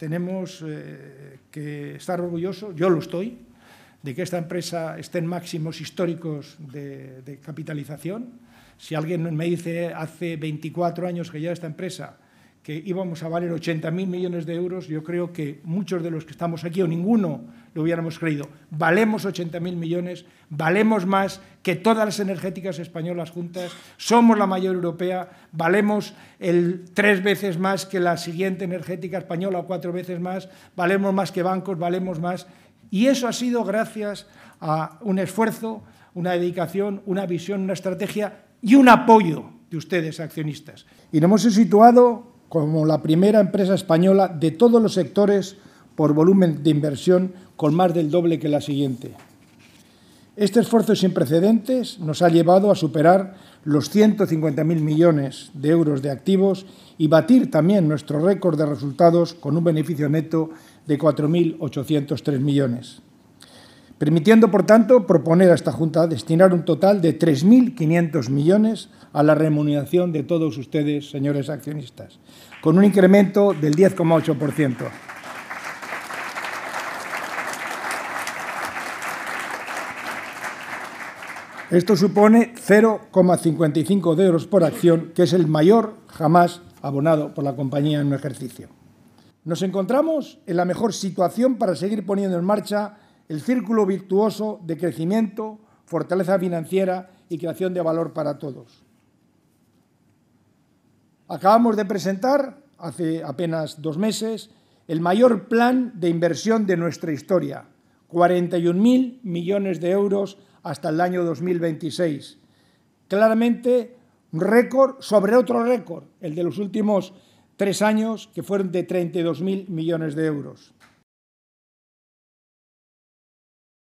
tenemos eh, que estar orgullosos, yo lo estoy, de que esta empresa esté en máximos históricos de, de capitalización. Si alguien me dice hace 24 años que ya esta empresa que íbamos a valer 80.000 millones de euros, yo creo que muchos de los que estamos aquí, o ninguno, lo hubiéramos creído. Valemos 80.000 millones, valemos más que todas las energéticas españolas juntas, somos la mayor europea, valemos el tres veces más que la siguiente energética española o cuatro veces más, valemos más que bancos, valemos más. Y eso ha sido gracias a un esfuerzo, una dedicación, una visión, una estrategia y un apoyo de ustedes, accionistas. Y nos hemos situado como la primera empresa española de todos los sectores por volumen de inversión, con más del doble que la siguiente. Este esfuerzo sin precedentes nos ha llevado a superar los 150.000 millones de euros de activos y batir también nuestro récord de resultados con un beneficio neto de 4.803 millones permitiendo, por tanto, proponer a esta Junta destinar un total de 3.500 millones a la remuneración de todos ustedes, señores accionistas, con un incremento del 10,8%. Esto supone 0,55 de euros por acción, que es el mayor jamás abonado por la compañía en un ejercicio. Nos encontramos en la mejor situación para seguir poniendo en marcha el círculo virtuoso de crecimiento, fortaleza financiera y creación de valor para todos. Acabamos de presentar, hace apenas dos meses, el mayor plan de inversión de nuestra historia, 41.000 millones de euros hasta el año 2026. Claramente un récord sobre otro récord, el de los últimos tres años, que fueron de 32.000 millones de euros.